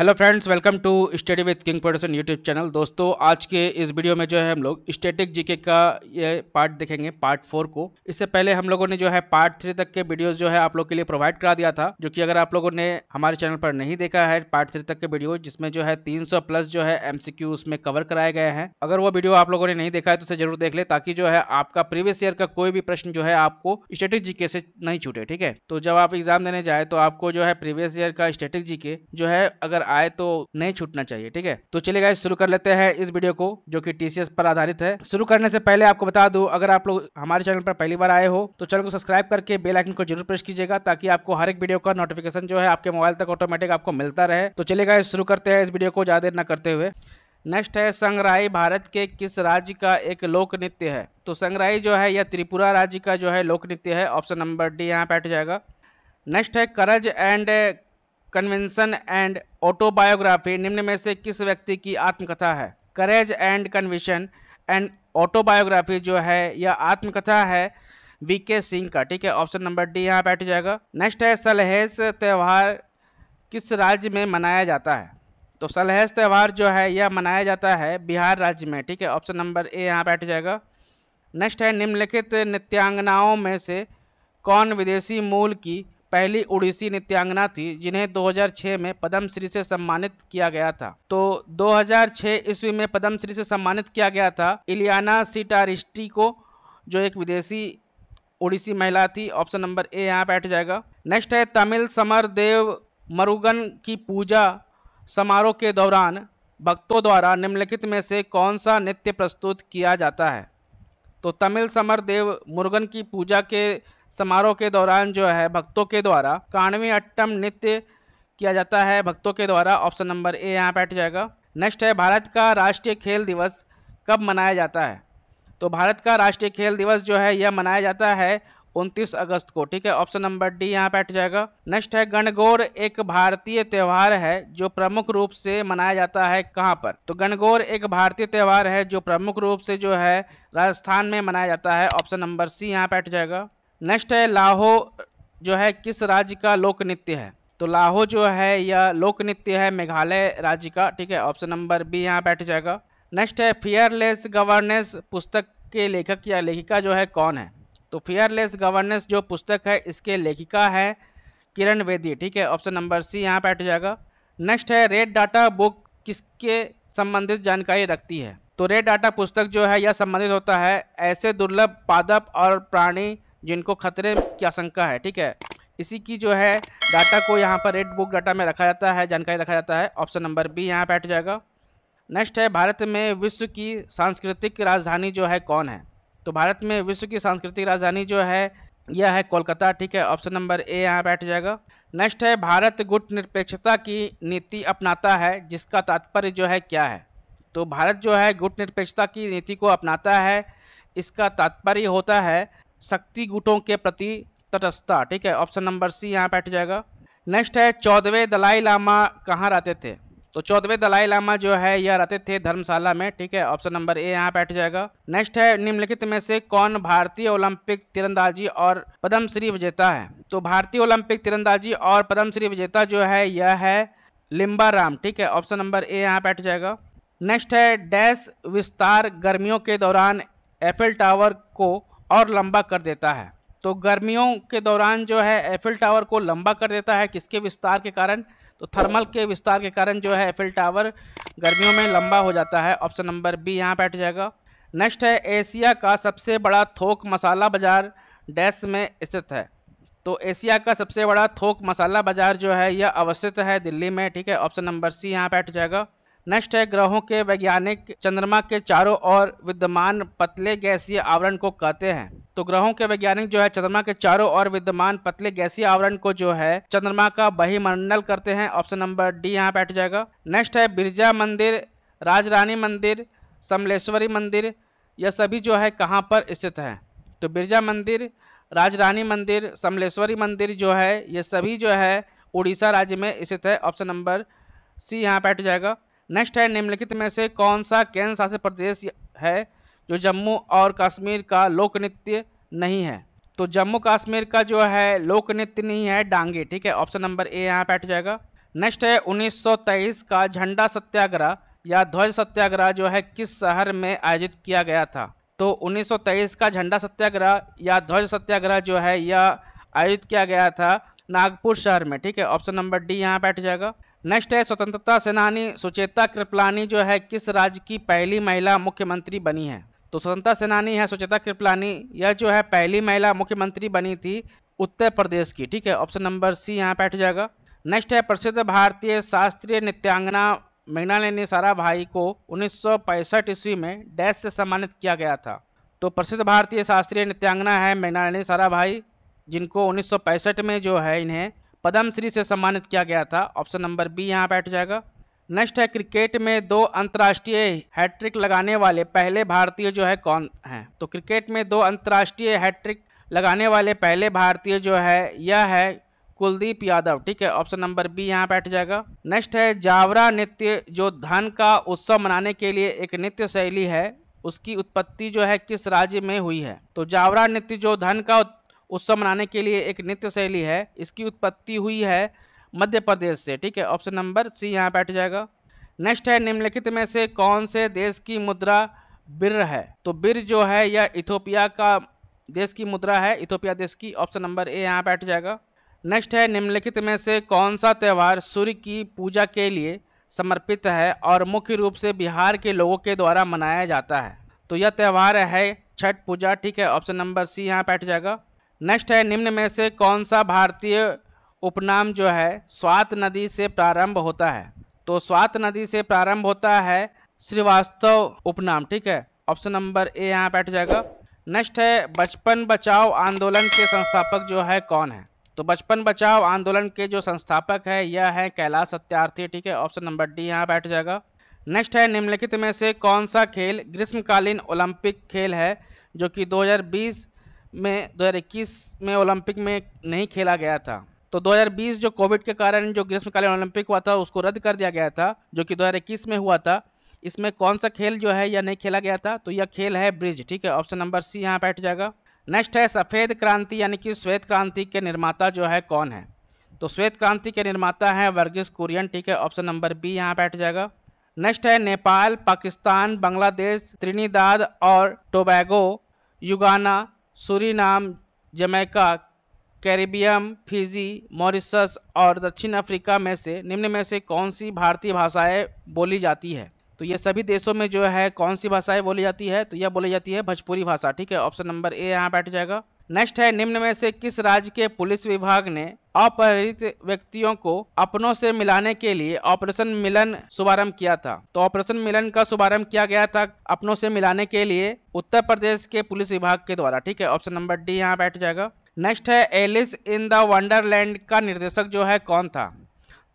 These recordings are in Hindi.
hello friends welcome to study with king production YouTube channel दोस्तों आज के इस वीडियो में जो है हम लोग स्टेटिक जीके का ये पार्ट देखेंगे पार्ट फोर को इससे पहले हम लोगों ने जो है पार्ट थ्री तक के वीडियोस जो है आप लोग के लिए प्रोवाइड करा दिया था जो कि अगर आप लोगों ने हमारे चैनल पर नहीं देखा है पार्ट थ्री तक के वीडियो जिसमें जो है तीन प्लस जो है एमसीक्यू उसमें कवर कराए गए हैं अगर वो वीडियो आप लोगों ने नहीं देखा है तो उसे जरूर देख ले ताकि जो है आपका प्रीवियस ईयर का कोई भी प्रश्न जो है आपको स्टेटिक जीके से नहीं छूटे ठीक है तो जब आप एग्जाम देने जाए तो आपको जो है प्रीवियस ईयर का स्टेटिक जीके जो है अगर आए तो नहीं छूटना चाहिए ठीक है तो चलिए गाइस शुरू कर लेते हैं इस वीडियो को जो कि टीसीएस पर आधारित है शुरू करने से पहले आपको बता दूं अगर आप लोग हमारे चैनल पर पहली बार आए हो तो चैनल को सब्सक्राइब करके बेल आइकन को जरूर प्रेस कीजिएगा ताकि आपको हर एक वीडियो का नोटिफिकेशन जो है आपके मोबाइल तक ऑटोमेटिक आपको मिलता रहे तो चलिए गाइस शुरू करते हैं इस वीडियो को ज्यादा देर न करते हुए नेक्स्ट है संग्राई भारत के किस राज्य का एक लोक नृत्य है तो संग्राई जो है यह त्रिपुरा राज्य का जो है लोक नृत्य है ऑप्शन नंबर डी यहाँ पे हट जाएगा नेक्स्ट है करज एंड कन्वेंशन एंड ऑटोबायोग्राफी निम्न में से किस व्यक्ति की आत्मकथा है courage and conviction and autobiography जो है यह आत्मकथा है वी के सिंह का ठीक है ऑप्शन नंबर डी यहाँ बैठ जाएगा नेक्स्ट है सलहेस त्यौहार किस राज्य में मनाया जाता है तो सलहेस त्यौहार जो है यह मनाया जाता है बिहार राज्य में ठीक है ऑप्शन नंबर ए यहाँ बैठ जाएगा नेक्स्ट है निम्नलिखित नित्यांगनाओं में से कौन विदेशी मूल की पहली उड़ीसी नृत्यांगना थी जिन्हें 2006 में पद्मश्री से सम्मानित किया गया था तो 2006 ईस्वी में पद्मश्री से सम्मानित किया गया था इलियाना सीटारिस्टी को जो एक विदेशी उड़ीसी महिला थी ऑप्शन नंबर ए यहाँ बैठ जाएगा नेक्स्ट है तमिल समर देव मरुगन की पूजा समारोह के दौरान भक्तों द्वारा निम्नलिखित में से कौन सा नृत्य प्रस्तुत किया जाता है तो तमिल समर देव मुर्गन की पूजा के समारोह के दौरान जो है भक्तों के द्वारा कानवी अट्टम नृत्य किया जाता है भक्तों के द्वारा ऑप्शन नंबर ए यहाँ बैठ जाएगा नेक्स्ट है भारत का राष्ट्रीय खेल दिवस कब मनाया जाता है तो भारत का राष्ट्रीय खेल दिवस जो है यह मनाया जाता है 29 अगस्त को ठीक है ऑप्शन नंबर डी यहाँ बैठ जाएगा नेक्स्ट है गणगौर एक भारतीय त्यौहार है जो प्रमुख रूप से मनाया जाता है कहाँ पर तो गणगौर एक भारतीय त्यौहार है जो प्रमुख रूप से जो है राजस्थान में मनाया जाता है ऑप्शन नंबर सी यहाँ बैठ जाएगा नेक्स्ट है लाहो जो है किस राज्य का लोक नृत्य है तो लाहो जो है यह लोक नृत्य है मेघालय राज्य का ठीक है ऑप्शन नंबर बी यहाँ बैठ जाएगा नेक्स्ट है फियरलेस गवर्नेंस पुस्तक के लेखक या लेखिका जो है कौन है तो फियरलेस गवर्नेंस जो पुस्तक है इसके लेखिका है किरण वेदी ठीक है ऑप्शन नंबर सी यहाँ बैठ जाएगा नेक्स्ट है रेड डाटा बुक किसके संबंधित जानकारी रखती है तो रेड डाटा पुस्तक जो है यह संबंधित होता है ऐसे दुर्लभ पादप और प्राणी जिनको खतरे की आशंका है ठीक है इसी की जो है डाटा को यहाँ पर रेड बुक डाटा में रखा जाता है जानकारी रखा जाता है ऑप्शन नंबर बी यहाँ पर जाएगा नेक्स्ट है भारत में विश्व की सांस्कृतिक राजधानी जो है कौन है तो भारत में विश्व की सांस्कृतिक राजधानी जो है यह है कोलकाता ठीक है ऑप्शन नंबर ए यहाँ बैठ जाएगा नेक्स्ट है भारत गुट निरपेक्षता की नीति अपनाता है जिसका तात्पर्य जो है क्या है तो भारत जो है गुट निरपेक्षता की नीति को अपनाता है इसका तात्पर्य होता है शक्ति गुटों के प्रति तटस्थता ठीक है ऑप्शन नंबर सी यहाँ बैठ जाएगा नेक्स्ट है चौदहवें दलाई लामा कहाँ रहते थे तो चौदहवें दलाई लामा जो है यह रहते थे धर्मशाला में ठीक है ऑप्शन नंबर ए यहाँ बैठ जाएगा नेक्स्ट है निम्नलिखित में से कौन भारतीय ओलंपिक तिरंदाजी और पद्मश्री विजेता है तो भारतीय ओलंपिक तिरंदाजी और पद्मश्री विजेता जो है यह है लिम्बा राम ठीक है ऑप्शन नंबर ए यहाँ बैठ जाएगा नेक्स्ट है डैश विस्तार गर्मियों के दौरान एफिल टावर को और लंबा कर देता है तो गर्मियों के दौरान जो है एफिल टावर को लंबा कर देता है किसके विस्तार के कारण तो थर्मल के विस्तार के कारण जो है एफिल टावर गर्मियों में लंबा हो जाता है ऑप्शन नंबर बी यहाँ बैठ जाएगा नेक्स्ट है एशिया का सबसे बड़ा थोक मसाला बाजार डैश में स्थित है तो एशिया का सबसे बड़ा थोक मसाला बाजार जो है यह अवस्थित है दिल्ली में ठीक है ऑप्शन नंबर सी यहाँ बैठ जाएगा नेक्स्ट है ग्रहों के वैज्ञानिक चंद्रमा के चारों ओर विद्यमान पतले गैसीय आवरण को कहते हैं तो ग्रहों के वैज्ञानिक जो है चंद्रमा के चारों ओर विद्यमान पतले गैसीय आवरण को जो है चंद्रमा का बहिमंडल करते हैं ऑप्शन नंबर डी यहाँ बैठ जाएगा नेक्स्ट है बिरजा मंदिर राजरानी मंदिर समलेश्वरी मंदिर यह सभी जो है कहाँ पर स्थित है तो बिरजा मंदिर राजरानी मंदिर समलेश्वरी मंदिर जो है ये सभी जो है उड़ीसा राज्य में स्थित है ऑप्शन नंबर सी यहाँ बैठ जाएगा नेक्स्ट है निम्नलिखित में से कौन सा केंद्र शासित प्रदेश है जो जम्मू और कश्मीर का लोक नृत्य नहीं है तो जम्मू कश्मीर का जो है लोक नृत्य नहीं है डांगे ठीक है ऑप्शन नंबर ए यहाँ पे जाएगा नेक्स्ट है 1923 का झंडा सत्याग्रह या ध्वज सत्याग्रह जो है किस शहर में आयोजित किया गया था तो 1923 का झंडा सत्याग्रह या ध्वज सत्याग्रह जो है यह आयोजित किया गया था नागपुर शहर में ठीक है ऑप्शन नंबर डी यहाँ पे जाएगा नेक्स्ट है स्वतंत्रता सेनानी सुचेता कृपलानी जो है किस राज्य की पहली महिला मुख्यमंत्री बनी है तो स्वतंत्रता सेनानी है सुचेता कृपलानी यह जो है पहली महिला मुख्यमंत्री बनी थी उत्तर प्रदेश की ठीक है ऑप्शन नंबर सी यहाँ बैठ जाएगा नेक्स्ट है प्रसिद्ध भारतीय शास्त्रीय नित्यांगना मेघनालय सारा भाई को उन्नीस ईस्वी में डैश से सम्मानित किया गया था तो प्रसिद्ध भारतीय शास्त्रीय नित्यांगना है मेघनालय सारा भाई जिनको उन्नीस में जो है इन्हें पद्मश्री से सम्मानित किया गया था ऑप्शन नंबर बी यहाँ बैठ जाएगा नेक्स्ट है क्रिकेट में दो अंतर्राष्ट्रीय हैट्रिक लगाने वाले पहले भारतीय जो है कौन हैं तो क्रिकेट में दो अंतर्राष्ट्रीय हैट्रिक लगाने वाले पहले भारतीय जो है यह है कुलदीप यादव ठीक है ऑप्शन नंबर बी यहाँ बैठ जाएगा नेक्स्ट है जावरा नृत्य जो धन का उत्सव मनाने के लिए एक नृत्य शैली है उसकी उत्पत्ति जो है किस राज्य में हुई है तो जावरा नृत्य जो धन का उत्सव मनाने के लिए एक नृत्य शैली है इसकी उत्पत्ति हुई है मध्य प्रदेश से ठीक है ऑप्शन नंबर सी यहाँ बैठ जाएगा नेक्स्ट है निम्नलिखित में से कौन से देश की मुद्रा बिर है तो बिर जो है यह इथोपिया का देश की मुद्रा है इथोपिया देश की ऑप्शन नंबर ए यहाँ बैठ जाएगा नेक्स्ट है निम्नलिखित में से कौन सा त्यौहार सूर्य की पूजा के लिए समर्पित है और मुख्य रूप से बिहार के लोगों के द्वारा मनाया जाता है तो यह त्यौहार है छठ पूजा ठीक है ऑप्शन नंबर सी यहाँ बैठ जाएगा नेक्स्ट है निम्न में से कौन सा भारतीय उपनाम जो है स्वात नदी से प्रारंभ होता है तो स्वात नदी से प्रारंभ होता है श्रीवास्तव उपनाम ठीक है ऑप्शन नंबर ए यहाँ बैठ जाएगा नेक्स्ट है बचपन बचाओ आंदोलन के संस्थापक जो है कौन है तो बचपन बचाओ आंदोलन के जो संस्थापक है यह है कैलाश सत्यार्थी ठीक है ऑप्शन नंबर डी यहाँ बैठ जाएगा नेक्स्ट है निम्नलिखित में से कौन सा खेल ग्रीष्मकालीन ओलंपिक खेल है जो कि में 2021 में ओलंपिक में नहीं खेला गया था तो 2020 जो कोविड के कारण जो ग्रीष्मकालीन ओलंपिक हुआ था उसको रद्द कर दिया गया था जो कि 2021 में हुआ था इसमें कौन सा खेल जो है या नहीं खेला गया था तो यह खेल है ब्रिज ठीक है ऑप्शन नंबर सी यहाँ बैठ जाएगा नेक्स्ट है सफ़ेद क्रांति यानी कि श्वेत क्रांति के निर्माता जो है कौन है तो श्वेत क्रांति के निर्माता है वर्गीस कुरियन ठीक है ऑप्शन नंबर बी यहाँ बैठ जाएगा नेक्स्ट है नेपाल पाकिस्तान बांग्लादेश त्रिनीदाद और Tobago Guyana Suriname Jamaica Caribbean Fiji Mauritius और दक्षिण अफ्रीका में से निम्न में से कौन सी भारतीय भाषाएं बोली जाती है तो ये सभी देशों में जो है कौन सी भाषाएं बोली जाती है तो यह बोली जाती है भोजपुरी भाषा ठीक है ऑप्शन नंबर ए यहाँ बैठ जाएगा नेक्स्ट है निम्न में से किस राज्य के पुलिस विभाग ने अपहरित व्यक्तियों को अपनों से मिलाने के लिए ऑपरेशन मिलन शुभारंभ किया था तो ऑपरेशन मिलन का शुभारंभ किया गया था अपनों से मिलाने के लिए उत्तर प्रदेश के पुलिस विभाग के द्वारा ठीक है ऑप्शन नंबर डी यहाँ बैठ जाएगा नेक्स्ट है एलिस इन द वंडरलैंड का निर्देशक जो है कौन था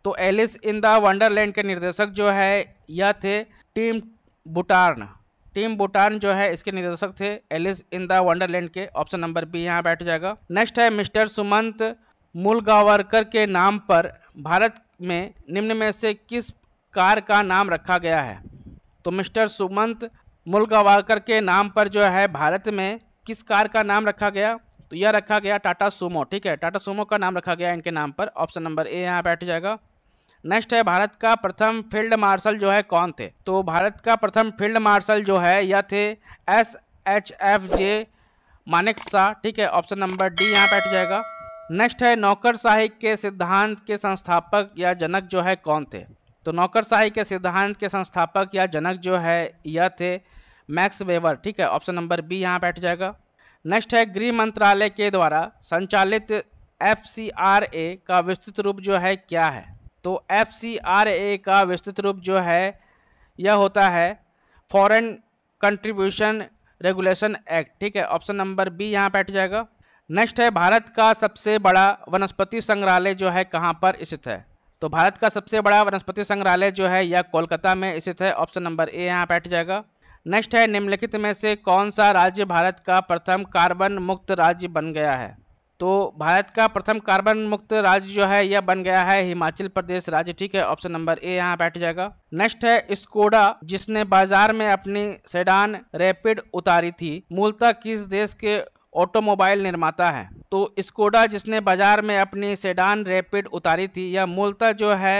तो एलिस इन द वंडरलैंड के निर्देशक जो है यह थे टीम बुटार्न टीम बुटान जो है इसके निर्देशक थे एलिस इन द वंडरलैंड के ऑप्शन नंबर बी यहाँ बैठ जाएगा नेक्स्ट है मिस्टर सुमंत मुलगावरकर के नाम पर भारत में निम्न में से किस कार का नाम रखा गया है तो मिस्टर सुमंत मुलगावरकर के नाम पर जो है भारत में किस कार का नाम रखा गया तो यह रखा गया टाटा सुमो ठीक है टाटा सुमो का नाम रखा गया इनके नाम पर ऑप्शन नंबर ए यहाँ बैठ जाएगा नेक्स्ट है भारत का प्रथम फील्ड मार्शल जो है कौन थे तो भारत का प्रथम फील्ड मार्शल जो है यह थे S H F J Manik Shah ठीक है ऑप्शन नंबर डी यहाँ बैठ जाएगा नेक्स्ट है नौकरशाही के सिद्धांत के संस्थापक या जनक जो है कौन थे तो नौकरशाही के सिद्धांत के संस्थापक या जनक जो है यह थे मैक्स वेवर ठीक है ऑप्शन नंबर बी यहाँ बैठ जाएगा नेक्स्ट है गृह मंत्रालय के द्वारा संचालित एफ का विस्तृत रूप जो है क्या है तो एफ सी आर ए का विस्तृत रूप जो है यह होता है फॉरेन कंट्रीब्यूशन रेगुलेशन एक्ट ठीक है ऑप्शन नंबर बी यहाँ बैठ जाएगा नेक्स्ट है भारत का सबसे बड़ा वनस्पति संग्रहालय जो है कहाँ पर स्थित है तो भारत का सबसे बड़ा वनस्पति संग्रहालय जो है यह कोलकाता में स्थित है ऑप्शन नंबर ए यहाँ बैठ जाएगा नेक्स्ट है निम्नलिखित में से कौन सा राज्य भारत का प्रथम कार्बन मुक्त राज्य बन गया है तो भारत का प्रथम कार्बन मुक्त राज्य जो है यह बन गया है हिमाचल प्रदेश राज्य ठीक है ऑप्शन नंबर ए यहाँ बैठ जाएगा नेक्स्ट है स्कोडा जिसने बाजार में अपनी सेडान रैपिड उतारी थी मूलतः किस देश के ऑटोमोबाइल निर्माता है तो स्कोडा जिसने बाजार में अपनी सेडान रैपिड उतारी थी यह मूलतः जो है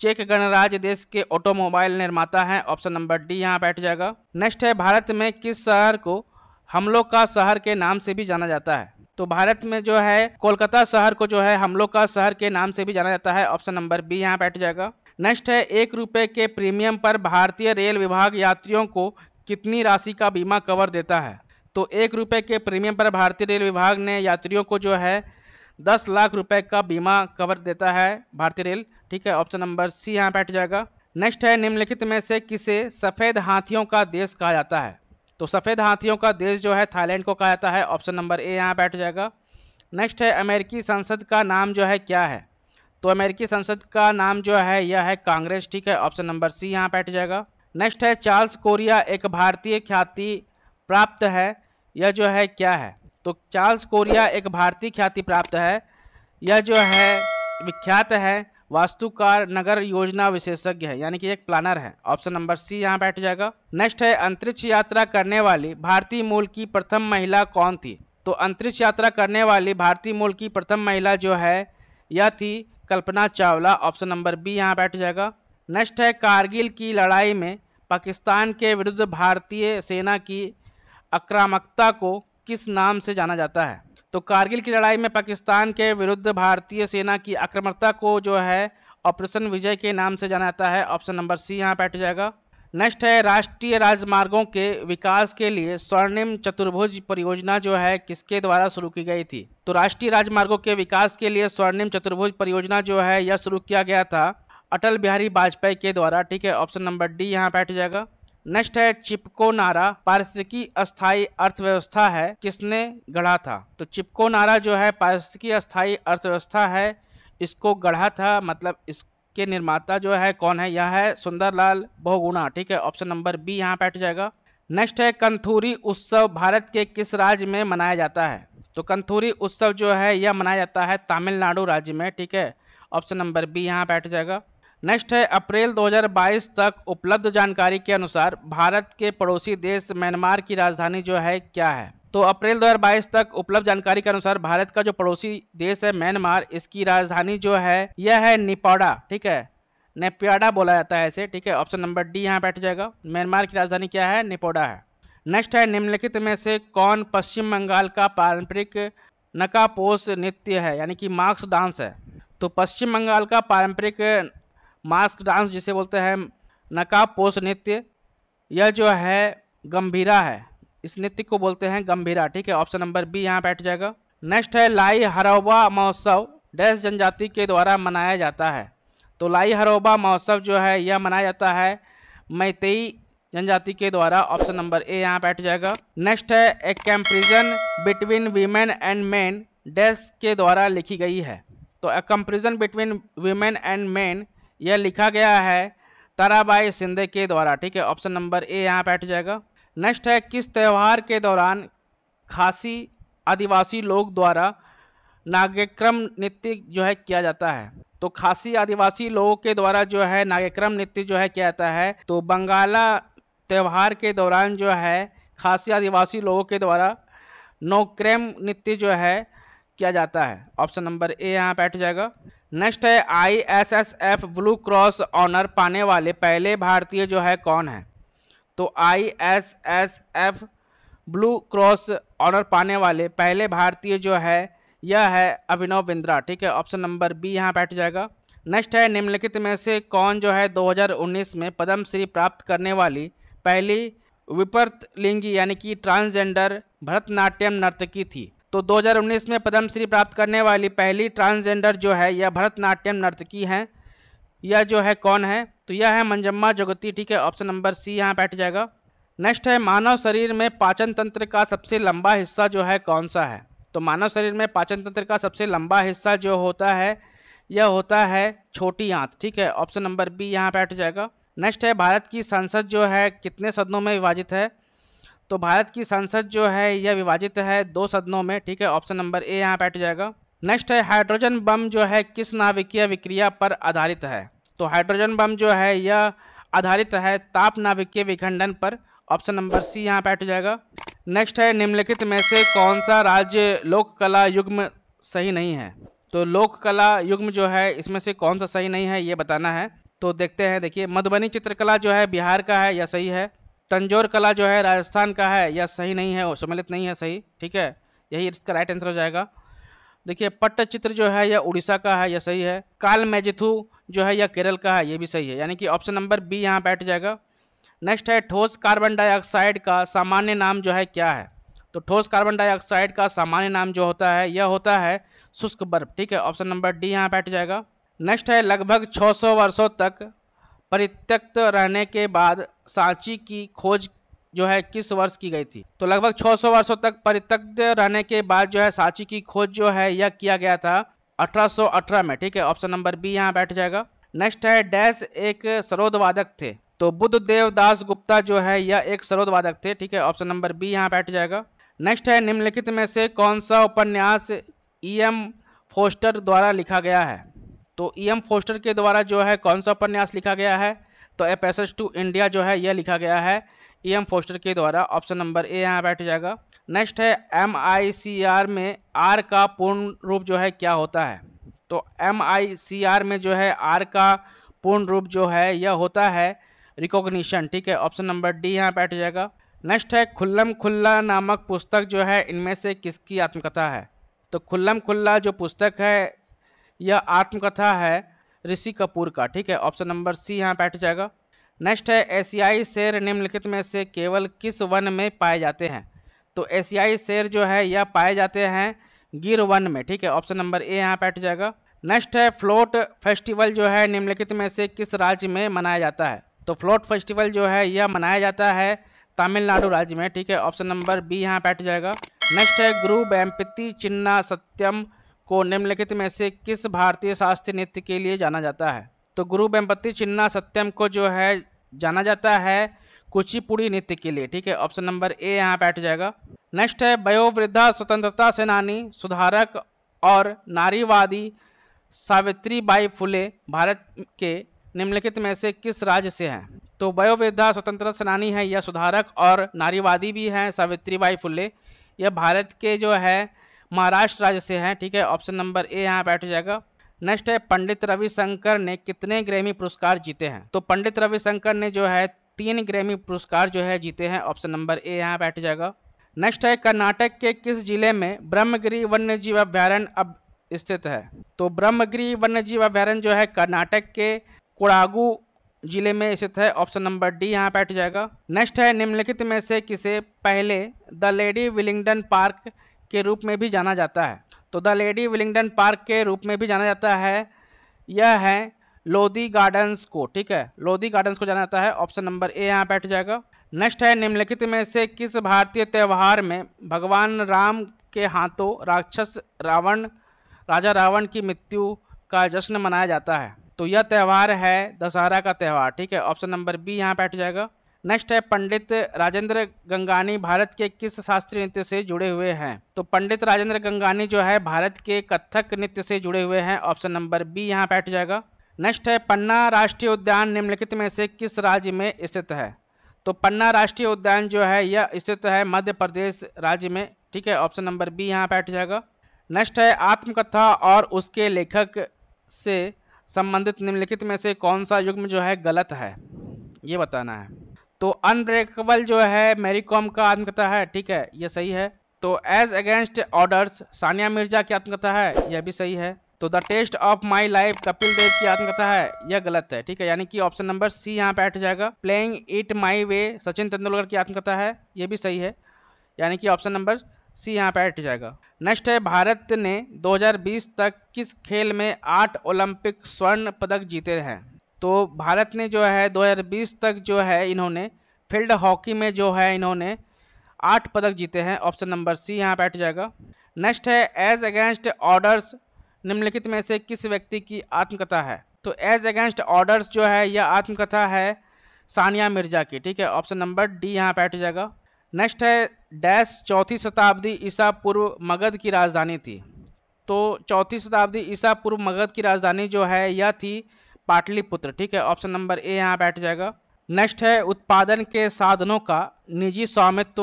चेक गणराज्य देश के ऑटोमोबाइल निर्माता है ऑप्शन नंबर डी यहाँ बैठ जाएगा नेक्स्ट है भारत में किस शहर को हमलों का शहर के नाम से भी जाना जाता है तो भारत में जो है कोलकाता शहर को जो है हम लोग का शहर के नाम से भी जाना जाता है ऑप्शन नंबर बी यहाँ बैठ जाएगा नेक्स्ट है एक रुपए के प्रीमियम पर भारतीय रेल विभाग यात्रियों को कितनी राशि का बीमा कवर देता है तो एक रुपए के प्रीमियम पर भारतीय रेल विभाग ने यात्रियों को जो है दस लाख रुपए का बीमा कवर देता है भारतीय रेल ठीक है ऑप्शन नंबर सी यहाँ बैठ जाएगा नेक्स्ट है निम्नलिखित में से किसे सफ़ेद हाथियों का देश कहा जाता है तो सफ़ेद हाथियों का देश जो है थाईलैंड को कहा जाता है ऑप्शन नंबर ए यहाँ बैठ जाएगा नेक्स्ट है अमेरिकी संसद का नाम जो है क्या है तो अमेरिकी संसद का नाम जो है यह है कांग्रेस ठीक है ऑप्शन नंबर सी यहाँ बैठ जाएगा नेक्स्ट है चार्ल्स कोरिया एक भारतीय ख्याति प्राप्त है यह जो है क्या है तो चार्ल्स कोरिया एक भारतीय ख्याति प्राप्त है यह जो है विख्यात है वास्तुकार नगर योजना विशेषज्ञ है यानी कि एक प्लानर है ऑप्शन नंबर सी यहाँ बैठ जाएगा नेक्स्ट है अंतरिक्ष यात्रा करने वाली भारतीय मूल की प्रथम महिला कौन थी तो अंतरिक्ष यात्रा करने वाली भारतीय मूल की प्रथम महिला जो है यह थी Kalpana Chawla option number B यहाँ बैठ जाएगा नेक्स्ट है कारगिल की लड़ाई में पाकिस्तान के विरुद्ध भारतीय सेना की आक्रामकता को किस नाम से जाना जाता है तो कारगिल की लड़ाई में पाकिस्तान के विरुद्ध भारतीय सेना की आक्रमणता को जो है ऑपरेशन विजय के नाम से जाना जाता है ऑप्शन नंबर सी यहाँ बैठ जाएगा नेक्स्ट है राष्ट्रीय राजमार्गों के विकास के लिए स्वर्णिम चतुर्भुज परियोजना जो है किसके द्वारा शुरू की गई थी तो राष्ट्रीय राजमार्गों के विकास के लिए स्वर्णिम चतुर्भुज परियोजना जो है यह शुरू किया गया था अटल बिहारी वाजपेयी के द्वारा ठीक है ऑप्शन नंबर डी यहाँ बैठ जाएगा नेक्स्ट है चिपको नारा पारिस्थितिकी अस्थायी अर्थव्यवस्था है किसने गढ़ा था तो चिपको नारा जो है पारिस्थितिकी अस्थायी अर्थव्यवस्था है इसको गढ़ा था मतलब इसके निर्माता जो है कौन है यह है सुंदरलाल बहुगुणा ठीक है ऑप्शन नंबर बी यहाँ पे जाएगा नेक्स्ट है कंथूरी उत्सव भारत के किस राज्य में मनाया जाता है तो कंथूरी उत्सव जो है यह मनाया जाता है तमिलनाडु राज्य में ठीक है ऑप्शन नंबर बी यहाँ पे जाएगा नेक्स्ट है अप्रैल 2022 तक उपलब्ध जानकारी के अनुसार भारत के पड़ोसी देश म्यांमार की राजधानी जो है क्या है तो अप्रैल 2022 तक उपलब्ध जानकारी के अनुसार भारत का जो पड़ोसी देश है म्यांमार इसकी राजधानी जो है यह है निपाड़ा ठीक है नेपियाडा बोला जाता है ऐसे ठीक है ऑप्शन नंबर डी यहाँ बैठ जाएगा म्यांमार की राजधानी क्या है निपोडा है नेक्स्ट है निम्नलिखित में से कौन पश्चिम बंगाल का पारंपरिक नकापोश नृत्य है यानी कि मार्क्स डांस है तो पश्चिम बंगाल का पारंपरिक मास्क डांस जिसे बोलते हैं नकाब पोष नृत्य यह जो है गंभीरा है इस नृत्य को बोलते हैं गंभीरा ठीक है ऑप्शन नंबर बी यहाँ बैठ जाएगा नेक्स्ट है लाई हरोबा महोत्सव डैश जनजाति के द्वारा मनाया जाता है तो लाई हरोबा महोत्सव जो है यह मनाया जाता है मैतई जनजाति के द्वारा ऑप्शन नंबर ए यहाँ बैठ जाएगा नेक्स्ट है a comparison between women and man dash के द्वारा लिखी गई है तो a comparison between women and man यह लिखा गया है ताराबाई सिंधे के द्वारा ठीक है ऑप्शन नंबर ए यहाँ बैठ जाएगा नेक्स्ट है किस त्यौहार के दौरान खासी आदिवासी लोग द्वारा नागक्रम नृत्य जो है किया जाता है तो खासी आदिवासी लोगों के द्वारा जो है नागक्रम नृत्य जो है किया जाता है तो बंगाला त्यौहार के दौरान जो है खासी आदिवासी लोगों के द्वारा नोक्रम नृत्य जो है किया जाता है ऑप्शन नंबर ए यहाँ बैठ जाएगा नेक्स्ट है आईएसएसएफ ब्लू क्रॉस ऑनर पाने वाले पहले भारतीय जो है कौन है तो आईएसएसएफ ब्लू क्रॉस ऑनर पाने वाले पहले भारतीय जो है यह है अभिनव बिंद्रा ठीक है ऑप्शन नंबर बी यहाँ बैठ जाएगा नेक्स्ट है निम्नलिखित में से कौन जो है 2019 में पद्मश्री प्राप्त करने वाली पहली विपर्त लिंगी यानी कि ट्रांसजेंडर भरतनाट्यम नर्तकी थी तो 2019 में पद्मश्री प्राप्त करने वाली पहली ट्रांसजेंडर जो है यह भरतनाट्यम नर्तकी हैं यह जो है कौन है तो यह है मंजम्मा जगती ठीक है ऑप्शन नंबर सी यहाँ बैठ जाएगा नेक्स्ट है मानव शरीर में पाचन तंत्र का सबसे लंबा हिस्सा जो है कौन सा है तो मानव शरीर में पाचन तंत्र का सबसे लंबा हिस्सा जो होता है यह होता है छोटी आंत ठीक है ऑप्शन नंबर बी यहाँ बैठ जाएगा नेक्स्ट है भारत की संसद जो है कितने सदनों में विभाजित है तो भारत की संसद जो है यह विभाजित है दो सदनों में ठीक है ऑप्शन नंबर ए यहाँ बैठ जाएगा नेक्स्ट है हाइड्रोजन बम जो है किस नाविकीय विक्रिया पर आधारित है तो हाइड्रोजन बम जो है यह आधारित है ताप नाविकीय विखंडन पर ऑप्शन नंबर सी यहाँ बैठ जाएगा नेक्स्ट है निम्नलिखित में से कौन सा राज्य लोक कला युग्म सही नहीं है तो लोक कला युग्म जो है इसमें से कौन सा सही नहीं है ये बताना है तो देखते हैं देखिए मधुबनी चित्रकला जो है बिहार का है यह सही है तंजोर कला जो है राजस्थान का है यह सही नहीं है वो सम्मिलित नहीं है सही ठीक है यही इसका राइट आंसर हो जाएगा देखिए पट्टचित्र जो है यह उड़ीसा का है यह सही है काल मैजिथु जो है यह केरल का है ये भी सही है यानी कि ऑप्शन नंबर बी यहाँ बैठ जाएगा नेक्स्ट है ठोस कार्बन डाइऑक्साइड का सामान्य नाम जो है क्या है तो ठोस कार्बन डाइऑक्साइड का सामान्य नाम जो होता है यह होता है शुष्क बर्फ ठीक है ऑप्शन नंबर डी यहाँ बैठ जाएगा नेक्स्ट है लगभग 600 वर्षों तक परित्यक्त रहने के बाद सांची की खोज जो है किस वर्ष की गई थी तो लगभग 600 वर्षों तक परित्यक्त रहने के बाद जो है सांची की खोज जो है यह किया गया था 1818 में ठीक है ऑप्शन नंबर बी यहाँ बैठ जाएगा नेक्स्ट है डैश एक सरोद वादक थे तो बुद्ध देवदास गुप्ता जो है यह एक सरोद वादक थे ठीक है ऑप्शन नंबर बी यहाँ बैठ जाएगा नेक्स्ट है निम्नलिखित में से कौन सा उपन्यास ई एम फोस्टर द्वारा लिखा गया है तो ई एम फोस्टर के द्वारा जो है कौन सा उपन्यास लिखा गया है तो ए पैसेज टू इंडिया जो है यह लिखा गया है ई एम फोस्टर के द्वारा ऑप्शन नंबर ए यहाँ बैठ जाएगा नेक्स्ट है एम आई सी आर में आर का पूर्ण रूप जो है क्या होता है तो एम आई सी आर में जो है आर का पूर्ण रूप जो है यह होता है रिकॉग्निशन ठीक है ऑप्शन नंबर डी यहाँ बैठ जाएगा नेक्स्ट है खुल्लम खुल्ला नामक पुस्तक जो है इनमें से किसकी आत्मकथा है तो खुल्लम खुल्ला जो पुस्तक है यह आत्मकथा है ऋषि कपूर का ठीक है ऑप्शन नंबर सी यहाँ बैठ जाएगा नेक्स्ट है एशियाई e शेर निम्नलिखित में से केवल किस वन में पाए जाते हैं तो एशियाई e शेर जो है यह पाए जाते हैं गिर वन में ठीक है ऑप्शन नंबर ए यहाँ बैठ जाएगा नेक्स्ट है फ्लोट फेस्टिवल जो है निम्नलिखित में से किस राज्य में मनाया जाता है तो फ्लोट फेस्टिवल जो है यह मनाया जाता है तमिलनाडु राज्य में ठीक है ऑप्शन नंबर बी यहाँ बैठ जाएगा नेक्स्ट है गुरु एम्पति चिन्ना सत्यम को निम्नलिखित में से किस भारतीय शास्त्रीय नृत्य के लिए जाना जाता है तो गुरु बेम्पति चिन्ना सत्यम को जो है जाना जाता है कुचिपुड़ी नृत्य के लिए ठीक है ऑप्शन नंबर ए यहाँ पे हट जाएगा नेक्स्ट है वयोवृद्धा स्वतंत्रता सेनानी सुधारक और नारीवादी सावित्री बाई फुले भारत के निम्नलिखित में से किस राज्य से हैं तो वयोवृद्धा स्वतंत्रता सेनानी है यह सुधारक और नारीवादी भी हैं सावित्री बाई फुले यह भारत के जो है महाराष्ट्र राज्य से हैं ठीक है ऑप्शन नंबर ए यहाँ बैठ जाएगा नेक्स्ट है पंडित रविशंकर ने कितने ग्रेमी पुरस्कार जीते हैं तो पंडित रविशंकर ने जो है तीन ग्रेमी पुरस्कार जो है जीते हैं ऑप्शन नंबर ए यहाँ बैठ जाएगा नेक्स्ट है कर्नाटक के किस जिले में ब्रह्मगिरी वन्य जीव अभ्यारण्य अब स्थित है तो ब्रह्मगिरी जीव अभ्यारण्य जो है कर्नाटक के कोड़ागु जिले में स्थित है ऑप्शन नंबर डी यहाँ बैठ जाएगा नेक्स्ट है निम्नलिखित में से किसे पहले द लेडी विलिंगडन पार्क के रूप में भी जाना जाता है तो द लेडी विलिंगडन पार्क के रूप में भी जाना जाता है यह है लोधी गार्डन्स को ठीक है लोधी गार्डन्स को जाना जाता है ऑप्शन नंबर ए यहाँ बैठ जाएगा नेक्स्ट है निम्नलिखित में से किस भारतीय त्यौहार में भगवान राम के हाथों राक्षस रावण राजा रावण की मृत्यु का जश्न मनाया जाता है तो यह त्यौहार है दशहरा का त्यौहार ठीक है ऑप्शन नंबर बी यहाँ बैठ जाएगा नेक्स्ट है पंडित राजेंद्र गंगानी भारत के किस शास्त्रीय नृत्य से जुड़े हुए हैं तो पंडित राजेंद्र गंगानी जो है भारत के कथक नृत्य से जुड़े हुए हैं ऑप्शन नंबर बी यहाँ बैठ जाएगा नेक्स्ट है पन्ना राष्ट्रीय उद्यान निम्नलिखित में से किस राज्य में स्थित है तो पन्ना राष्ट्रीय उद्यान जो है यह स्थित है मध्य प्रदेश राज्य में ठीक है ऑप्शन नंबर बी यहाँ बैठ जाएगा नेक्स्ट है आत्मकथा और उसके लेखक से संबंधित निम्नलिखित में से कौन सा युग्म जो है गलत है ये बताना है तो अनब्रेकेबल जो है मेरी कॉम का आत्मकथा है ठीक है ये सही है तो ace against odds Sania Mirza की आत्मकथा है यह भी सही है तो the test of my life Kapil Dev की आत्मकथा है यह गलत है ठीक है यानी कि ऑप्शन नंबर सी यहाँ पे हट जाएगा playing it my way Sachin Tendulkar की आत्मकथा है यह भी सही है यानी कि ऑप्शन नंबर सी यहाँ पे हट जाएगा नेक्स्ट है भारत ने 2020 तक किस खेल में आठ ओलंपिक स्वर्ण पदक जीते हैं तो भारत ने जो है 2020 तक जो है इन्होंने फील्ड हॉकी में जो है इन्होंने आठ पदक जीते हैं ऑप्शन नंबर सी यहाँ बैठ जाएगा नेक्स्ट है एज अगेंस्ट ऑर्डर्स निम्नलिखित में से किस व्यक्ति की आत्मकथा है तो एज अगेंस्ट ऑर्डर्स जो है यह आत्मकथा है सानिया मिर्जा की ठीक है ऑप्शन नंबर डी यहाँ बैठ जाएगा नेक्स्ट है डैश चौथी शताब्दी ईसा पूर्व मगध की राजधानी थी तो चौथी शताब्दी ईसा पूर्व मगध की राजधानी जो है यह थी पाटलिपुत्र ठीक है ऑप्शन नंबर ए यहाँ बैठ जाएगा नेक्स्ट है उत्पादन के साधनों का निजी स्वामित्व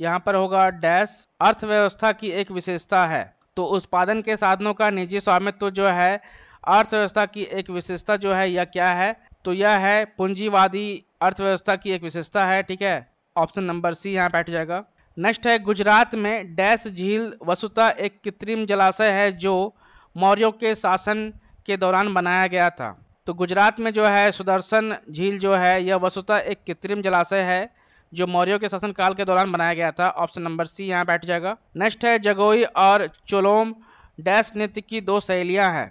यहाँ पर होगा डैश अर्थव्यवस्था की एक विशेषता है तो उत्पादन के साधनों का निजी स्वामित्व जो है अर्थव्यवस्था की एक विशेषता जो है यह क्या है तो यह है पूंजीवादी अर्थव्यवस्था की एक विशेषता है ठीक है ऑप्शन नंबर सी यहाँ बैठ जाएगा नेक्स्ट है गुजरात में डैश झील वसुता एक कृत्रिम जलाशय है जो मौर्यों के शासन के दौरान बनाया गया था तो गुजरात में जो है सुदर्शन झील जो है यह वसुता एक कृत्रिम जलाशय है जो मौर्यों के शासनकाल के दौरान बनाया गया था ऑप्शन नंबर सी यहाँ बैठ जाएगा नेक्स्ट है जगोई और चोलोम डैश नृत्य की दो शैलियाँ हैं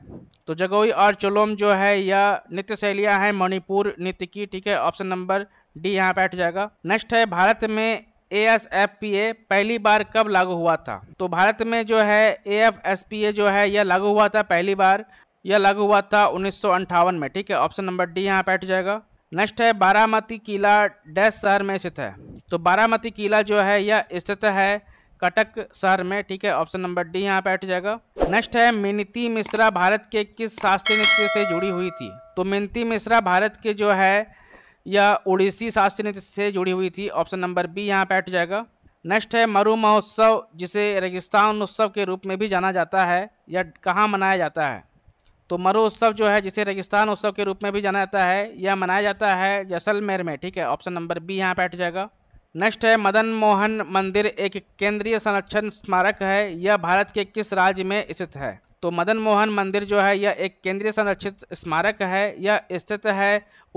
तो जगोई और चोलोम जो है यह नृत्य शैलियाँ हैं मणिपुर नृत्य की ठीक है ऑप्शन नंबर डी यहाँ बैठ जाएगा नेक्स्ट है भारत में A S F P A पहली बार कब लागू हुआ था तो भारत में जो है A F S P A जो है यह लागू हुआ था पहली बार यह लागू हुआ था उन्नीस में ठीक है ऑप्शन नंबर डी यहाँ पे जाएगा नेक्स्ट है बारामती किला डैश शहर में स्थित है तो बारामती किला जो है यह स्थित है कटक शहर में ठीक है ऑप्शन नंबर डी यहाँ पे जाएगा नेक्स्ट है मिनती मिश्रा भारत के किस शास्त्रीय नृत्य से जुड़ी हुई थी तो मिनती मिश्रा भारत के जो है यह उड़ीसी शास्त्रीय नृत्य से जुड़ी हुई थी ऑप्शन नंबर बी यहाँ पे जाएगा नेक्स्ट है मरु महोत्सव जिसे रेगिस्तान उत्सव के रूप में भी जाना जाता है यह कहाँ मनाया जाता है तो मरु उत्सव जो है जिसे रेगिस्तान उत्सव के रूप में भी जाना जाता है यह मनाया जाता है जैसलमेर में ठीक है ऑप्शन नंबर बी यहाँ पर हट जाएगा नेक्स्ट है मदन मोहन मंदिर एक केंद्रीय संरक्षण स्मारक है यह भारत के किस राज्य में स्थित है तो मदन मोहन मंदिर जो है यह एक केंद्रीय संरक्षित स्मारक है यह स्थित है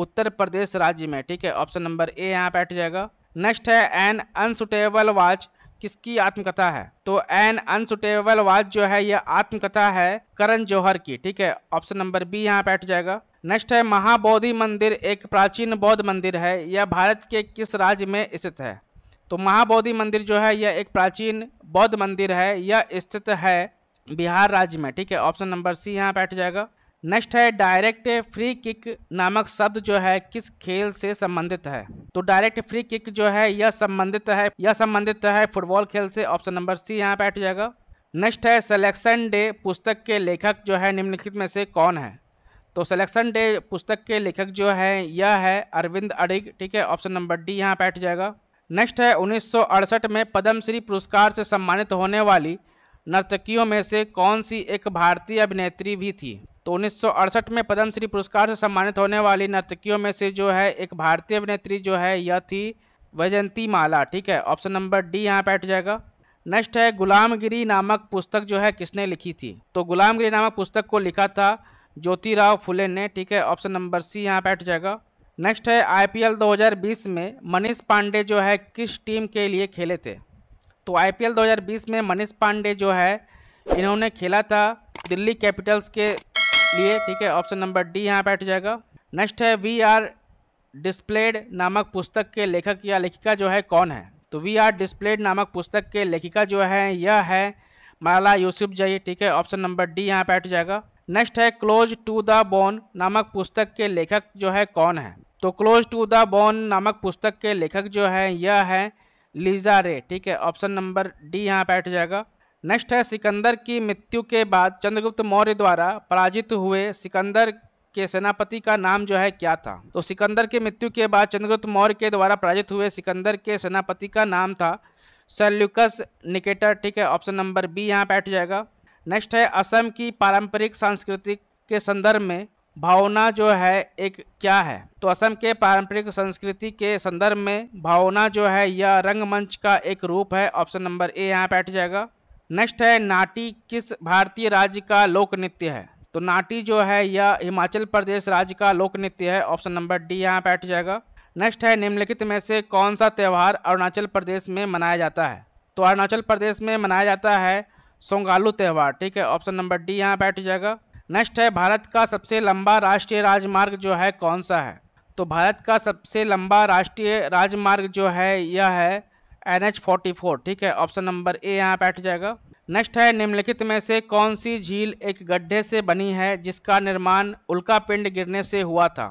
उत्तर प्रदेश राज्य में ठीक है ऑप्शन नंबर ए यहाँ पर हट जाएगा नेक्स्ट है एन अनसुटेबल वॉच किसकी आत्मकथा है तो एन अनसुटेबल वाच जो है यह आत्मकथा है करण जौहर की ठीक है ऑप्शन नंबर बी यहाँ बैठ जाएगा नेक्स्ट है महाबोधि मंदिर एक प्राचीन बौद्ध मंदिर है यह भारत के किस राज्य में स्थित है तो महाबोधि मंदिर जो है यह एक प्राचीन बौद्ध मंदिर है यह स्थित है बिहार राज्य में ठीक है ऑप्शन नंबर सी यहाँ बैठ जाएगा नेक्स्ट है डायरेक्ट फ्री किक नामक शब्द जो है किस खेल से संबंधित है तो डायरेक्ट फ्री किक जो है यह संबंधित है यह संबंधित है फुटबॉल खेल से ऑप्शन नंबर सी यहाँ पे जाएगा नेक्स्ट है सिलेक्शन डे पुस्तक के लेखक जो है निम्नलिखित में से कौन है तो सिलेक्शन डे पुस्तक के लेखक जो है यह है अरविंद अड़िग ठीक है ऑप्शन नंबर डी यहाँ पे जाएगा नेक्स्ट है उन्नीस में पद्मश्री पुरस्कार से सम्मानित होने वाली नर्तकियों में से कौन सी एक भारतीय अभिनेत्री भी थी तो उन्नीस में पद्मश्री पुरस्कार से सम्मानित होने वाली नर्तकियों में से जो है एक भारतीय अभिनेत्री जो है यह थी वैजंती माला ठीक है ऑप्शन नंबर डी यहाँ बैठ हट जाएगा नेक्स्ट है गुलामगिरी नामक पुस्तक जो है किसने लिखी थी तो गुलामगिरी नामक पुस्तक को लिखा था ज्योतिराव फुले ने ठीक है ऑप्शन नंबर सी यहाँ पे हट जाएगा नेक्स्ट है आईपीएल 2020 में मनीष पांडे जो है किस टीम के लिए खेले थे तो आईपीएल 2020 में मनीष पांडे जो है इन्होंने खेला था दिल्ली कैपिटल्स के लिए ठीक है ऑप्शन नंबर डी यहाँ बैठ जाएगा नेक्स्ट है वी आर डिस्प्लेड नामक पुस्तक के लेखक या लेखिका जो है कौन है तो वी आर डिस्प्लेड नामक पुस्तक के लेखिका जो है यह है माला यूसुफ जई ठीक है ऑप्शन नंबर डी यहाँ बैठ जाएगा नेक्स्ट है क्लोज टू द बोन नामक पुस्तक के लेखक जो है कौन है तो क्लोज टू द बोन नामक पुस्तक के लेखक जो है यह है लीजा रे ठीक है ऑप्शन नंबर डी यहाँ पे जाएगा नेक्स्ट है सिकंदर की मृत्यु के बाद चंद्रगुप्त मौर्य द्वारा पराजित हुए सिकंदर के सेनापति का नाम जो है क्या था तो सिकंदर के मृत्यु के बाद चंद्रगुप्त मौर्य के द्वारा पराजित हुए सिकंदर के सेनापति का नाम था सेल्युकस निकेटर ठीक है ऑप्शन नंबर बी यहाँ बैठ जाएगा नेक्स्ट है असम की पारंपरिक सांस्कृतिक के संदर्भ में भावना जो है एक क्या है तो असम के पारंपरिक संस्कृति के संदर्भ में भावना जो है यह रंगमंच का एक रूप है ऑप्शन नंबर ए यहाँ बैठ जाएगा नेक्स्ट है नाटी किस भारतीय राज्य का लोक नृत्य है तो नाटी जो है यह हिमाचल प्रदेश राज्य का लोक नृत्य है ऑप्शन नंबर डी यहाँ पे बैठ जाएगा नेक्स्ट है निम्नलिखित में से कौन सा त्यौहार अरुणाचल प्रदेश में मनाया जाता है तो अरुणाचल प्रदेश में मनाया जाता है सोंगालू त्यौहार ठीक है ऑप्शन नंबर डी यहाँ बैठ जाएगा नेक्स्ट है भारत का सबसे लंबा राष्ट्रीय राजमार्ग जो है कौन सा है तो भारत का सबसे लंबा राष्ट्रीय राजमार्ग जो है यह है एन ठीक है ऑप्शन नंबर ए यहाँ पे जाएगा नेक्स्ट है निम्नलिखित में से कौन सी झील एक गड्ढे से बनी है जिसका निर्माण उल्का पिंड गिरने से हुआ था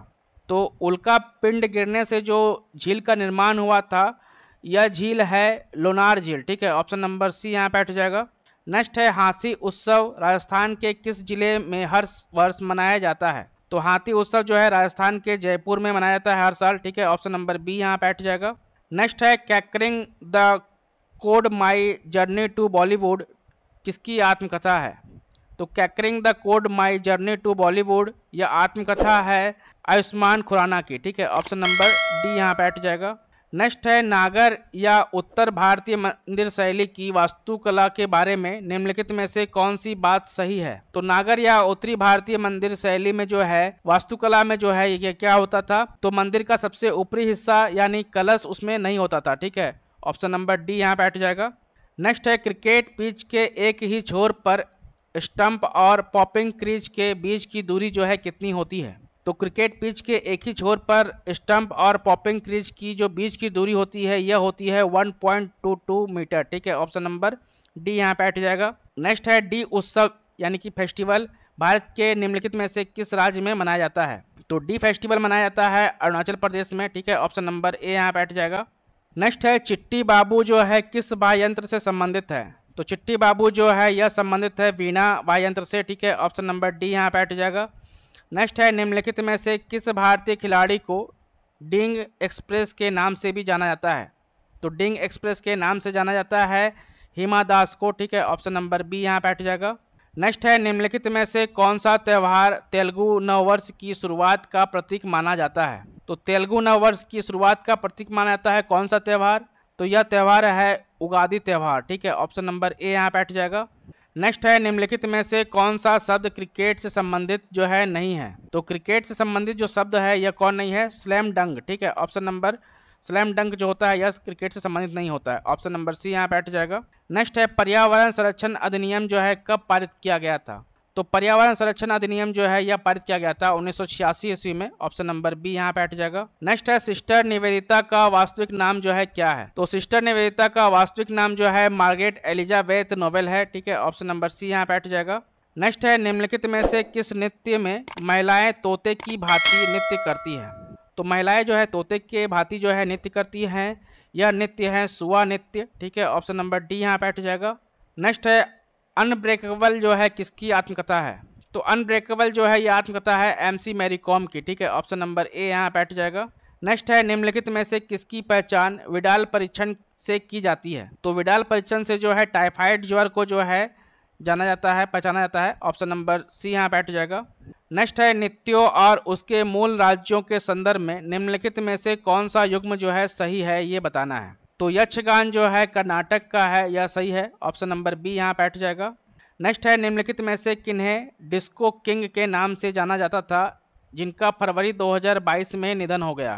तो उल्का पिंड गिरने से जो झील का निर्माण हुआ था यह झील है लोनार झील ठीक है ऑप्शन नंबर सी यहाँ पे जाएगा नेक्स्ट है हाथी उत्सव राजस्थान के किस जिले में हर वर्ष मनाया जाता है तो हाथी उत्सव जो है राजस्थान के जयपुर में मनाया जाता है हर साल ठीक है ऑप्शन नंबर बी यहाँ पे जाएगा नेक्स्ट है cracking the code my journey to Bollywood किसकी आत्मकथा है तो cracking the code my journey to Bollywood यह आत्मकथा है आयुष्मान खुराना की ठीक है ऑप्शन नंबर डी यहाँ पे एट जाएगा नेक्स्ट है नागर या उत्तर भारतीय मंदिर शैली की वास्तुकला के बारे में निम्नलिखित में से कौन सी बात सही है तो नागर या उत्तरी भारतीय मंदिर शैली में जो है वास्तुकला में जो है ये क्या होता था तो मंदिर का सबसे ऊपरी हिस्सा यानी कलश उसमें नहीं होता था ठीक है ऑप्शन नंबर डी यहाँ पे जाएगा नेक्स्ट है क्रिकेट पिच के एक ही छोर पर स्टंप और पॉपिंग क्रीज के बीच की दूरी जो है कितनी होती है तो क्रिकेट पिच के एक ही छोर पर स्टंप और पॉपिंग क्रीज की जो बीच की दूरी होती है यह होती है 1.22 मीटर ठीक है ऑप्शन नंबर डी यहाँ पे ऐड हो जाएगा नेक्स्ट है डी उत्सव यानी कि फेस्टिवल भारत के निम्नलिखित में से किस राज्य में मनाया जाता है तो डी फेस्टिवल मनाया जाता है अरुणाचल प्रदेश में ठीक है ऑप्शन नंबर ए यहाँ पे ऐड जाएगा नेक्स्ट है चिट्टी बाबू जो है किस वायंत्र से संबंधित है तो चिट्टी बाबू जो है यह संबंधित है वीणा वायंत्र से ठीक है ऑप्शन नंबर डी यहाँ पे ऐड जाएगा नेक्स्ट है निम्नलिखित में से किस भारतीय खिलाड़ी को डिंग एक्सप्रेस के नाम से भी जाना जाता है तो डिंग एक्सप्रेस के नाम से जाना जाता है हिमा दास को ठीक है ऑप्शन नंबर बी यहाँ बैठ जाएगा नेक्स्ट है निम्नलिखित में से कौन सा त्यौहार तेलुगु नववर्ष की शुरुआत का प्रतीक माना जाता है तो तेलुगु नववर्ष की शुरुआत का प्रतीक माना जाता है कौन सा त्यौहार तो यह त्यौहार है उगादी त्यौहार ठीक है ऑप्शन नंबर ए यहाँ बैठ जाएगा नेक्स्ट है निम्नलिखित में से कौन सा शब्द क्रिकेट से संबंधित जो है नहीं है तो क्रिकेट से संबंधित जो शब्द है यह कौन नहीं है स्लैम डंग ठीक है ऑप्शन नंबर स्लैम डंक जो होता है यह क्रिकेट से संबंधित नहीं होता है ऑप्शन नंबर सी यहाँ पे बैठ जाएगा नेक्स्ट है पर्यावरण संरक्षण अधिनियम जो है कब पारित किया गया था तो पर्यावरण संरक्षण अधिनियम जो है यह पारित किया गया था उन्नीस ईस्वी में ऑप्शन नंबर बी यहाँ पे हट जाएगा नेक्स्ट है सिस्टर निवेदिता का वास्तविक नाम जो है क्या है तो सिस्टर निवेदिता का वास्तविक नाम जो है मार्गेट एलिजाबेथ नोवेल है ठीक है ऑप्शन नंबर सी यहाँ पे हट जाएगा नेक्स्ट है निम्नलिखित में से किस नृत्य में महिलाएं तोते की भांति नृत्य करती हैं तो महिलाएं जो है तोते के भांति जो है नृत्य करती हैं यह नृत्य है सुवा नृत्य ठीक है ऑप्शन नंबर डी यहाँ पे हट जाएगा नेक्स्ट है अनब्रेकेबल जो है किसकी आत्मकथा है तो अनब्रेकेबल जो है ये आत्मकथा है एम सी मैरी कॉम की ठीक है ऑप्शन नंबर ए यहाँ बैठ जाएगा नेक्स्ट है निम्नलिखित में से किसकी पहचान विडाल परीक्षण से की जाती है तो विडाल परीक्षण से जो है टाइफाइड ज्वर को जो है जाना जाता है पहचाना जाता है ऑप्शन नंबर सी यहाँ बैठ जाएगा नेक्स्ट है नित्यों और उसके मूल राज्यों के संदर्भ में निम्नलिखित में से कौन सा युग्म जो है सही है ये बताना है तो यक्षगान जो है कर्नाटक का है यह सही है ऑप्शन नंबर बी यहाँ बैठ जाएगा नेक्स्ट है निम्नलिखित में से किन्हें डिस्को किंग के नाम से जाना जाता था जिनका फरवरी 2022 में निधन हो गया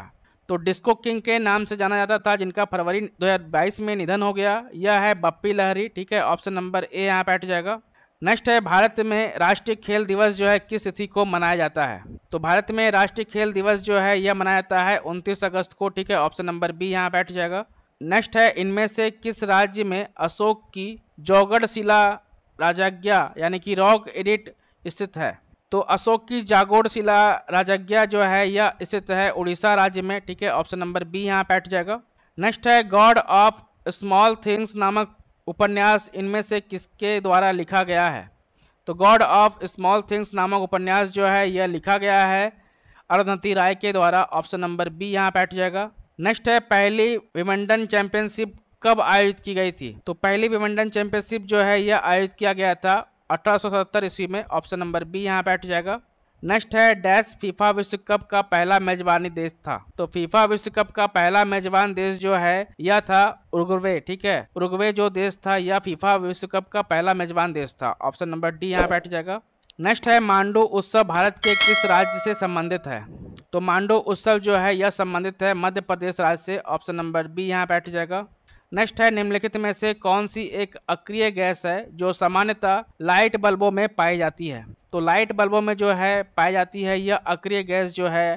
तो डिस्को किंग के नाम से जाना जाता था जिनका फरवरी 2022 में निधन हो गया यह है बप्पी लहरी ठीक है ऑप्शन नंबर ए यहाँ बैठ जाएगा नेक्स्ट है भारत में राष्ट्रीय खेल दिवस जो है किस तिथि को मनाया जाता है तो भारत में राष्ट्रीय खेल दिवस जो है यह मनाया जाता है 29 अगस्त को ठीक है ऑप्शन नंबर बी यहाँ बैठ जाएगा नेक्स्ट है इनमें से किस राज्य में अशोक की जौगढ़शिला राजाज्ञा यानी कि रॉक एडिट स्थित है तो अशोक की जागोड़शिला राजाज्ञा जो है यह स्थित है उड़ीसा राज्य में ठीक है ऑप्शन नंबर बी यहाँ बैठ जाएगा नेक्स्ट है गॉड ऑफ स्मॉल थिंग्स नामक उपन्यास इनमें से किसके द्वारा लिखा गया है तो गॉड ऑफ स्मॉल थिंग्स नामक उपन्यास जो है यह लिखा गया है अरुंधति राय के द्वारा ऑप्शन नंबर बी यहाँ बैठ जाएगा नेक्स्ट है पहली विमंडन चैंपियनशिप कब आयोजित की गई थी तो पहली विमंडन चैंपियनशिप जो है यह आयोजित किया गया था अठारह ईस्वी में ऑप्शन नंबर बी यहाँ बैठ जाएगा नेक्स्ट है डैश फीफा विश्व कप का पहला मेजबानी देश था तो फीफा विश्व कप का पहला मेजबान देश जो है यह था उर्गवे ठीक है उर्गवे जो देश था यह फीफा विश्व कप का पहला मेजबान देश था ऑप्शन नंबर डी यहाँ बैठ जाएगा नेक्स्ट है मांडो उत्सव भारत के किस राज्य से संबंधित है तो मांडो उत्सव जो है यह संबंधित है मध्य प्रदेश राज्य से ऑप्शन नंबर बी यहाँ बैठ जाएगा नेक्स्ट है निम्नलिखित में से कौन सी एक अक्रिय गैस है जो सामान्यतः लाइट बल्बों में पाई जाती है तो लाइट बल्बों में जो है पाई जाती है यह अक्रिय गैस जो है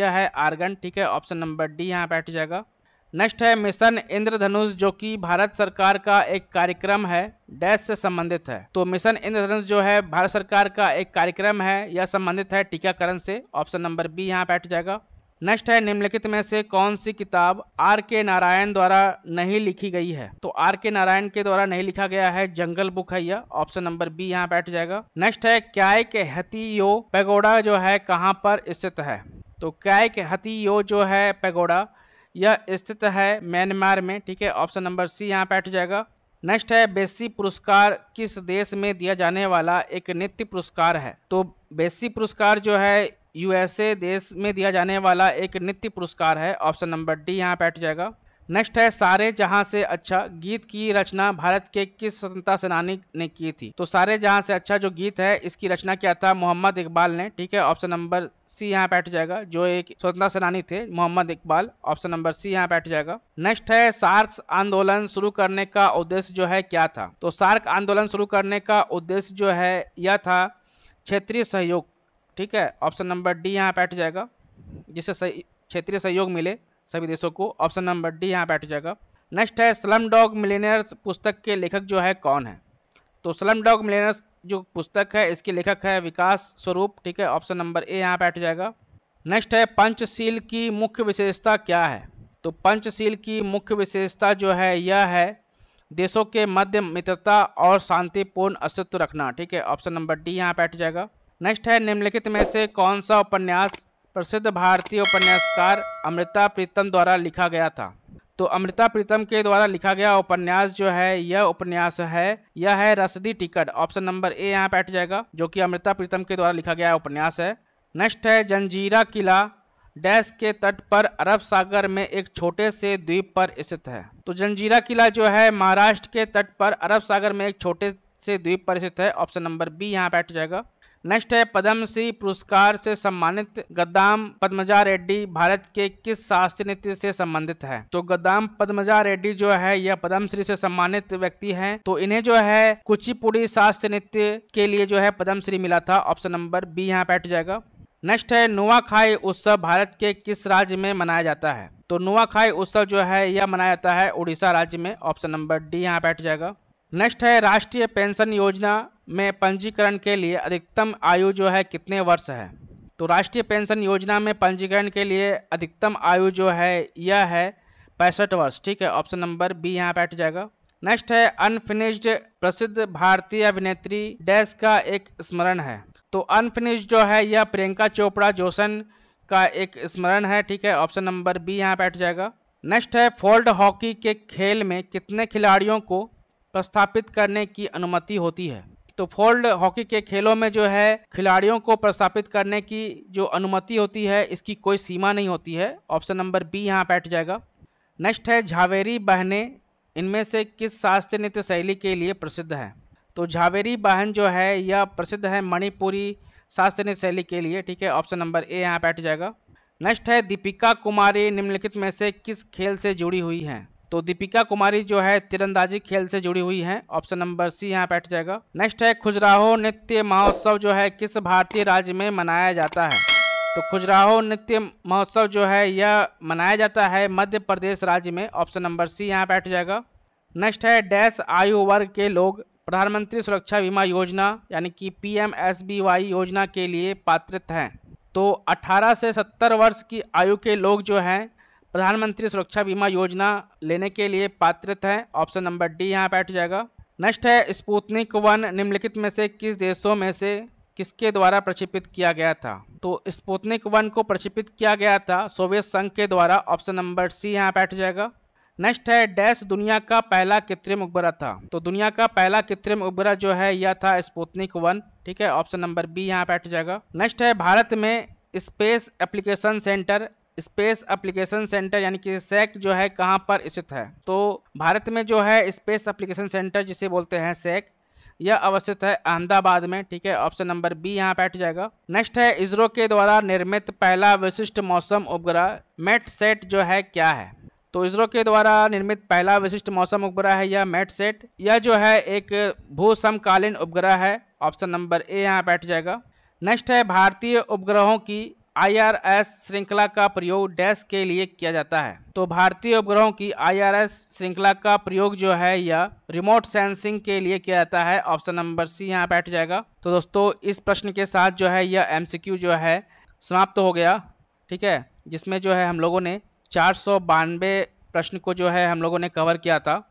यह है आर्गन ठीक है ऑप्शन नंबर डी यहाँ बैठ जाएगा नेक्स्ट है मिशन इंद्रधनुष जो कि भारत सरकार का एक कार्यक्रम है डैश से संबंधित है तो मिशन इंद्रधनुष जो है भारत सरकार का एक कार्यक्रम है यह संबंधित है टीकाकरण से ऑप्शन नंबर बी यहाँ बैठ जाएगा नेक्स्ट है निम्नलिखित में से कौन सी किताब आर के नारायण द्वारा नहीं लिखी गई है तो आर के नारायण के द्वारा नहीं लिखा गया है जंगल बुक है यह ऑप्शन नंबर बी यहाँ बैठ जाएगा नेक्स्ट है क्या के यो पैगोडा जो है कहाँ पर स्थित है तो क्या के यो जो है पैगोडा यह स्थित है म्यांमार में ठीक है ऑप्शन नंबर सी यहाँ पे जाएगा नेक्स्ट है बेसी पुरस्कार किस देश में दिया जाने वाला एक नित्य पुरस्कार है तो बेसी पुरस्कार जो है यूएसए देश में दिया जाने वाला एक नित्य पुरस्कार है ऑप्शन नंबर डी यहाँ पे जाएगा नेक्स्ट है सारे जहां से अच्छा गीत की रचना भारत के किस स्वतंत्रता सेनानी ने की थी तो सारे जहां से अच्छा जो गीत है इसकी रचना किया था मोहम्मद इकबाल ने ठीक है ऑप्शन नंबर सी यहाँ बैठ जाएगा जो एक स्वतंत्रता सेनानी थे Mohammad Iqbal option number C यहाँ बैठ जाएगा नेक्स्ट है सार्क आंदोलन शुरू करने का उद्देश्य जो है क्या था तो सार्क आंदोलन शुरू करने का उद्देश्य जो है यह था क्षेत्रीय सहयोग ठीक है ऑप्शन नंबर डी यहाँ बैठ जाएगा जिससे क्षेत्रीय सहयोग मिले सभी देशों को ऑप्शन नंबर डी यहाँ बैठ जाएगा नेक्स्ट है स्लम डॉग मिलेनियर्स पुस्तक के लेखक जो है कौन है तो स्लम डॉग मिलेनियर्स जो पुस्तक है इसके लेखक है विकास स्वरूप ठीक है ऑप्शन नंबर ए यहाँ बैठ जाएगा नेक्स्ट है पंचशील की मुख्य विशेषता क्या है तो पंचशील की मुख्य विशेषता जो है यह है देशों के मध्य मित्रता और शांतिपूर्ण अस्तित्व रखना ठीक है ऑप्शन नंबर डी यहाँ बैठ जाएगा नेक्स्ट है निम्नलिखित में से कौन सा उपन्यास प्रसिद्ध भारतीय उपन्यासकार अमृता प्रीतम द्वारा लिखा गया था तो अमृता प्रीतम के द्वारा लिखा गया उपन्यास जो है यह उपन्यास है यह है Rasidi ticket option number A यहाँ पे हट जाएगा जो कि अमृता प्रीतम के द्वारा लिखा गया उपन्यास है नेक्स्ट है जंजीरा किला डैश के तट पर अरब सागर में एक छोटे से द्वीप पर स्थित है तो जंजीरा किला जो है महाराष्ट्र के तट पर अरब सागर में एक छोटे से द्वीप पर स्थित है ऑप्शन नंबर बी यहाँ पे हट जाएगा नेक्स्ट है पद्मश्री पुरस्कार से सम्मानित गद्दाम पद्मजा रेड्डी भारत के किस शास्त्रीय नृत्य से संबंधित है तो गद्दाम पद्मजा रेड्डी जो है यह पद्मश्री से सम्मानित व्यक्ति है तो इन्हें जो है कुचिपुड़ी शास्त्रीय नृत्य के लिए जो है पद्मश्री मिला था ऑप्शन नंबर बी यहाँ बैठ जाएगा नेक्स्ट है नुआखाई उत्सव भारत के किस राज्य में मनाया जाता है तो नुआखाई उत्सव जो है यह मनाया जाता है उड़ीसा राज्य में ऑप्शन नंबर डी यहाँ बैठ जाएगा नेक्स्ट है राष्ट्रीय पेंशन योजना में पंजीकरण के लिए अधिकतम आयु जो है कितने वर्ष है तो राष्ट्रीय पेंशन योजना में पंजीकरण के लिए अधिकतम आयु जो है यह है पैंसठ वर्ष ठीक है ऑप्शन नंबर बी यहाँ पर जाएगा नेक्स्ट है अनफिनिश्ड प्रसिद्ध भारतीय अभिनेत्री डैश का एक स्मरण है तो अनफिनिश्ड जो है यह प्रियंका चोपड़ा जोशन का एक स्मरण है ठीक है ऑप्शन नंबर बी यहाँ बैठ जाएगा नेक्स्ट है फोल्ड हॉकी के खेल में कितने खिलाड़ियों को प्रस्थापित करने की अनुमति होती है तो फोल्ड हॉकी के खेलों में जो है खिलाड़ियों को प्रस्थापित करने की जो अनुमति होती है इसकी कोई सीमा नहीं होती है ऑप्शन नंबर बी यहाँ बैठ जाएगा नेक्स्ट है झावेरी बहने इनमें से किस शास्त्रीय नृत्य शैली के लिए प्रसिद्ध है तो झावेरी बहन जो है यह प्रसिद्ध है मणिपुरी शास्त्रीय नृत्य शैली के लिए ठीक है ऑप्शन नंबर ए यहाँ बैठ जाएगा नेक्स्ट है दीपिका कुमारी निम्नलिखित में से किस खेल से जुड़ी हुई हैं तो दीपिका कुमारी जो है तीरंदाजी खेल से जुड़ी हुई हैं ऑप्शन नंबर सी यहाँ बैठ जाएगा नेक्स्ट है खुजराहो नृत्य महोत्सव जो है किस भारतीय राज्य में मनाया जाता है तो खुजराहो नृत्य महोत्सव जो है यह मनाया जाता है मध्य प्रदेश राज्य में ऑप्शन नंबर सी यहाँ बैठ जाएगा नेक्स्ट है डैश आयु वर्ग के लोग प्रधानमंत्री सुरक्षा बीमा योजना यानी कि वाई योजना के लिए पात्रित हैं तो 18 से 70 वर्ष की आयु के लोग जो हैं प्रधानमंत्री सुरक्षा बीमा योजना लेने के लिए पात्रित हैं ऑप्शन नंबर डी यहाँ बैठ जाएगा नेक्स्ट है स्पुतनिक वन निम्नलिखित में से किस देशों में से किसके द्वारा प्रक्षेपित किया गया था तो स्पुतनिक वन को प्रक्षेपित किया गया था सोवियत संघ के द्वारा ऑप्शन नंबर सी यहाँ बैठ जाएगा नेक्स्ट है डैश दुनिया का पहला कृत्रिम उपग्रह था तो दुनिया का पहला कृत्रिम उपग्रह जो है यह था स्पुतनिक वन ठीक है ऑप्शन नंबर बी यहाँ बैठ जाएगा नेक्स्ट है भारत में space application centre space application centre यानी कि सैक जो है कहाँ पर स्थित है तो भारत में जो है स्पेस एप्लीकेशन सेंटर जिसे बोलते हैं सैक यह अवस्थित है अहमदाबाद में ठीक है ऑप्शन नंबर बी यहाँ बैठ जाएगा नेक्स्ट है इसरो के द्वारा निर्मित पहला विशिष्ट मौसम उपग्रह मेट सेट जो है क्या है तो इसरो के द्वारा निर्मित पहला विशिष्ट मौसम उपग्रह है यह मेट सेट यह जो है एक भू समकालीन उपग्रह है ऑप्शन नंबर ए यहाँ बैठ जाएगा नेक्स्ट है भारतीय उपग्रहों की आईआरएस श्रृंखला का प्रयोग डैश के लिए किया जाता है तो भारतीय उपग्रहों की आईआरएस श्रृंखला का प्रयोग जो है यह रिमोट सेंसिंग के लिए किया जाता है ऑप्शन नंबर सी यहाँ बैठ जाएगा तो दोस्तों इस प्रश्न के साथ जो है यह एम जो है समाप्त हो गया ठीक है जिसमें जो है हम लोगों ने चार प्रश्न को जो है हम लोगों ने कवर किया था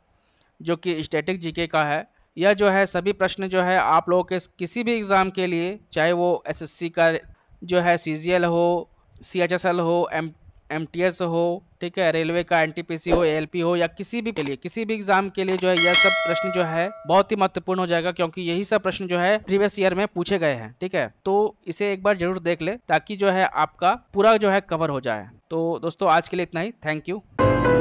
जो कि स्टैटिक जीके का है यह जो है सभी प्रश्न जो है आप लोगों के किसी भी एग्ज़ाम के लिए चाहे वो एसएससी का जो है सी हो सी हो एम एम हो ठीक है रेलवे का एन हो एल हो या किसी भी के लिए किसी भी एग्जाम के लिए जो है यह सब प्रश्न जो है बहुत ही महत्वपूर्ण हो जाएगा क्योंकि यही सब प्रश्न जो है प्रीवियस ईयर में पूछे गए हैं ठीक है तो इसे एक बार जरूर देख ले ताकि जो है आपका पूरा जो है कवर हो जाए तो दोस्तों आज के लिए इतना ही थैंक यू